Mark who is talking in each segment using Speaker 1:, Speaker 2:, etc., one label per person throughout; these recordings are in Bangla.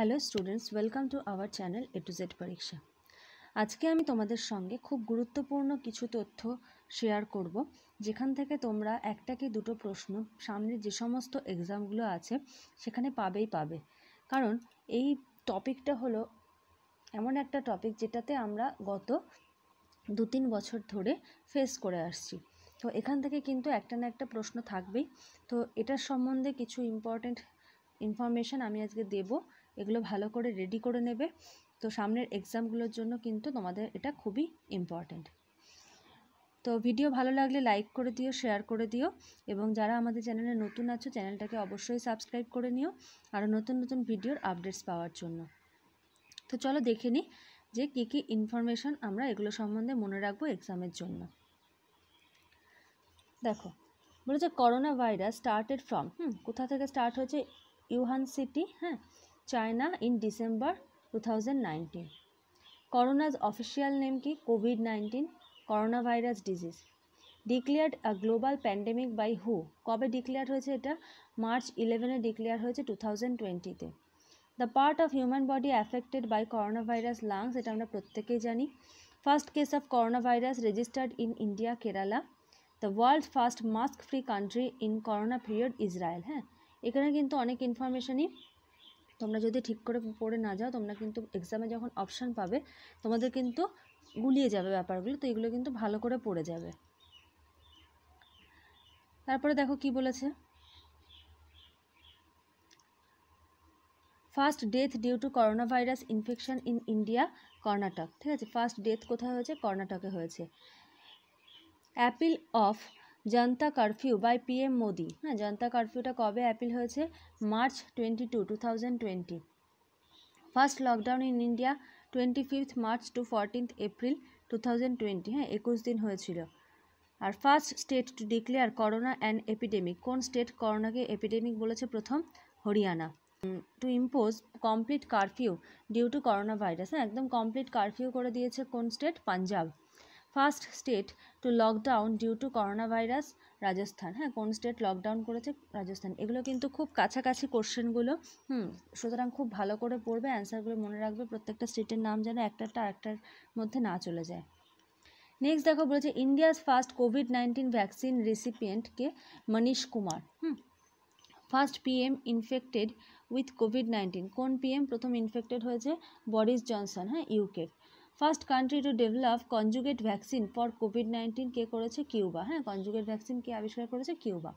Speaker 1: Hello students welcome to our channel A to Z পরীক্ষা আজকে আমি তোমাদের সঙ্গে খুব গুরুত্বপূর্ণ কিছু তথ্য শেয়ার করব যেখান থেকে তোমরা একটা কি দুটো প্রশ্ন সামনে যে সমস্ত এক্সামগুলো আছে সেখানে পাবেই পাবে কারণ এই টপিকটা হলো এমন একটা টপিক যেটাতে আমরা গত দু তিন বছর ধরে ফেস করে আসছি তো এখান থেকে কিন্তু একটা না একটা প্রশ্ন থাকবেই তো এটার সম্বন্ধে কিছু ইম্পর্টেন্ট ইনফরমেশান আমি আজকে দেবো এগুলো ভালো করে রেডি করে নেবে তো সামনের এক্সামগুলোর জন্য কিন্তু তোমাদের এটা খুবই ইম্পর্ট্যান্ট তো ভিডিও ভালো লাগলে লাইক করে দিও শেয়ার করে দিও এবং যারা আমাদের চ্যানেলে নতুন আছো চ্যানেলটাকে অবশ্যই সাবস্ক্রাইব করে নিও আর নতুন নতুন ভিডিওর আপডেটস পাওয়ার জন্য তো চলো দেখে নিই যে কী কী ইনফরমেশান আমরা এগুলো সম্বন্ধে মনে রাখবো এক্সামের জন্য দেখো বলেছে corona virus started from hmm কোথা থেকে স্টার্ট হয়েছে ইউহান সিটি হ্যাঁ China in December 2019. Corona's official name ki COVID-19 coronavirus disease. Declared a global pandemic by হু কবে ডিক্লেয়ার হয়েছে এটা মার্চ ইলেভেনে ডিক্লেয়ার হয়েছে টু থাউজেন্ড টোয়েন্টিতে the part of human body affected by coronavirus lungs এটা আমরা প্রত্যেকেই জানি first case of coronavirus registered in India Kerala the world first mask free country in corona period Israel হ্যাঁ এখানে কিন্তু অনেক ইনফরমেশনই তোমরা যদি ঠিক করে পড়ে না যাও তোমরা কিন্তু এক্সামে যখন অপশান পাবে তোমাদের কিন্তু গুলিয়ে যাবে ব্যাপারগুলো তো এগুলো কিন্তু ভালো করে পড়ে যাবে তারপরে দেখো কি বলেছে first death due to corona virus infection in India Karnataka ঠিক আছে ফার্স্ট ডেথ কোথায় হয়েছে কর্ণাটকে হয়েছে appeal of Janata curfew by P M Modi হ্যাঁ জনতা কারফিউটা কবে অ্যাপিল হয়েছে March twenty two two thousand twenty first lockdown in India twenty fifth March to fourteenth April two thousand twenty হ্যাঁ একুশ দিন হয়েছিল আর first state to declare corona and epidemic কোন স্টেট করোনাকে এপিডেমিক বলেছে প্রথম Haryana to impose complete curfew due to corona virus হ্যাঁ একদম কমপ্লিট কারফিউ করে দিয়েছে কোন state Punjab first state to lockdown due to corona virus Rajasthan হ্যাঁ কোন স্টেট লকডাউন করেছে রাজস্থান এগুলো কিন্তু খুব কাছাকাছি কোশ্চেনগুলো হুম সুতরাং খুব ভালো করে পড়বে অ্যান্সারগুলো মনে রাখবে প্রত্যেকটা স্টেটের নাম যেন একটাটা একটার মধ্যে না চলে যায় নেক্সট দেখো বলেছে India's first covid nineteen vaccine কে Manish Kumar hmm first PM infected with covid nineteen কোন পিএম প্রথম ইনফেক্টেড হয়েছে বরিস জনসন হ্যাঁ ইউকের first country to develop conjugate vaccine for covid 19 কে করেছে কিউবা হ্যাঁ কনজুগেট ভ্যাকসিন কে আবিষ্কার করেছে Cuba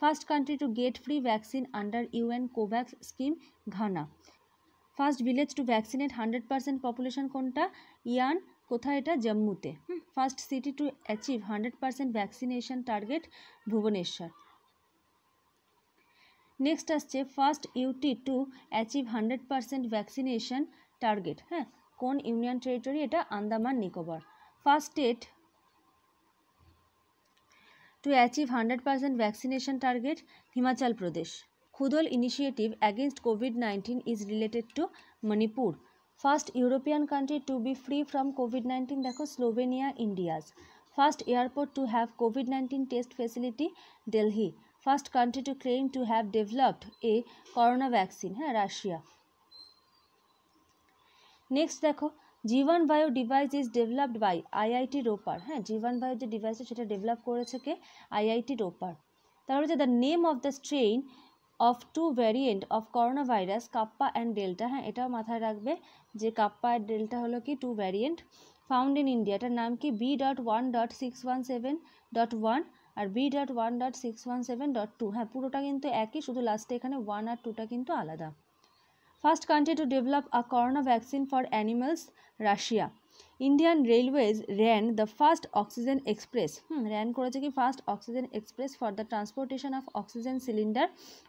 Speaker 1: first country to get free vaccine under UN Covax scheme Ghana first village to vaccinate 100% population কোনটা ইয়ান কোথা এটা জম্মুতে হুম first city to achieve 100% vaccination target Bhubaneswar next আসছে first UT to achieve 100% vaccination target হ্যাঁ কোন ইউনিয়ন টেরিটরি এটা Andaman Nicobar first state to achieve hundred percent vaccination target Himachal Pradesh Khudol initiative against covid nineteen is related to Manipur first European country to be free from covid nineteen দেখো Slovenia India's first airport to have covid nineteen test facility Delhi first country to claim to have developed a corona vaccine হ্যাঁ রাশিয়া নেক্সট দেখো Jeevan bio device is developed by IIT Ropar হ্যাঁ জীবন বায়ো যে ডিভাইস সেটা ডেভেলপ করেছে কে আইআইটি রোপার তারপরে যে the name of the strain of two variant of corona virus kappa and delta হ্যাঁ এটাও মাথায় রাখবে যে কাপ্পা অ্যান্ড ডেল্টা হলো কি two variant found in India এটার নাম কি B dot one dot six one seven dot one আর B dot one dot six one seven dot two হ্যাঁ পুরোটা কিন্তু একই শুধু লাস্টে এখানে ওয়ান আর টুটা কিন্তু আলাদা first country to develop a corona vaccine for animals Russia Indian railways ran the first oxygen express hmm ran করেছে কি first oxygen express for the transportation of oxygen cylinder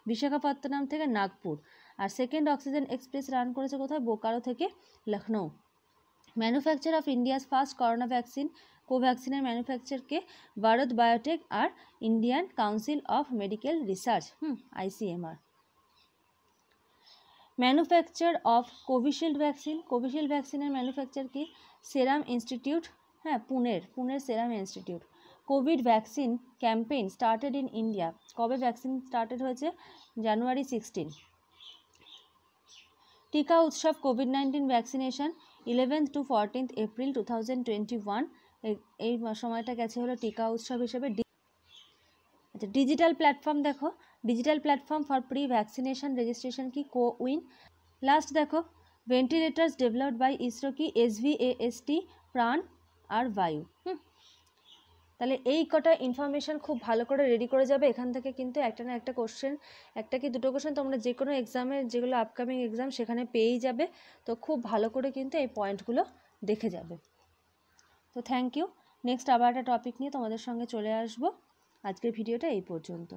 Speaker 1: Visakhapatnam থেকে নাগপুর আর সেকেন্ড অক্সিজেন এক্সপ্রেস রান করেছে কোথায় বোকারো থেকে Lucknow manufacture of India's first corona vaccine কোভ্যাক্সিনের ম্যানুফ্যাকচারকে ভারত বায়োটেক আর Indian council of medical research hmm ICMR manufacture of Covishield vaccine Covishield ভ্যাকসিনের ম্যানুফ্যাকচার কি সেরাম ইনস্টিটিউট হ্যাঁ পুনের পুনের serum institute covid vaccine campaign started in India কবে ভ্যাকসিন স্টার্টেড হয়েছে January sixteen Tika Utsav covid nineteen vaccination eleventh to fourteenth April two thousand twenty one এই সময়টা গেছে হলো টিকা উৎসব হিসেবে আচ্ছা ডিজিটাল প্ল্যাটফর্ম দেখো digital platform for pre vaccination registration কি কো উইন লাস্ট দেখো ভেন্টিলেটার্স ডেভেলপড বাই ইসরো কি এসভিএএসটি প্রাণ আর বায়ু হুম তাহলে এই কটা ইনফরমেশান খুব ভালো করে রেডি করে যাবে এখান থেকে কিন্তু একটা না একটা কোশ্চেন একটা কি দুটো কোশ্চেন তোমরা যে কোনো এক্সামে যেগুলো আপকামিং এক্সাম সেখানে পেয়েই যাবে তো খুব ভালো করে কিন্তু এই পয়েন্টগুলো দেখে যাবে তো থ্যাংক ইউ নেক্সট আবার একটা টপিক নিয়ে তোমাদের সঙ্গে চলে আসবো আজকের ভিডিওটা এই পর্যন্ত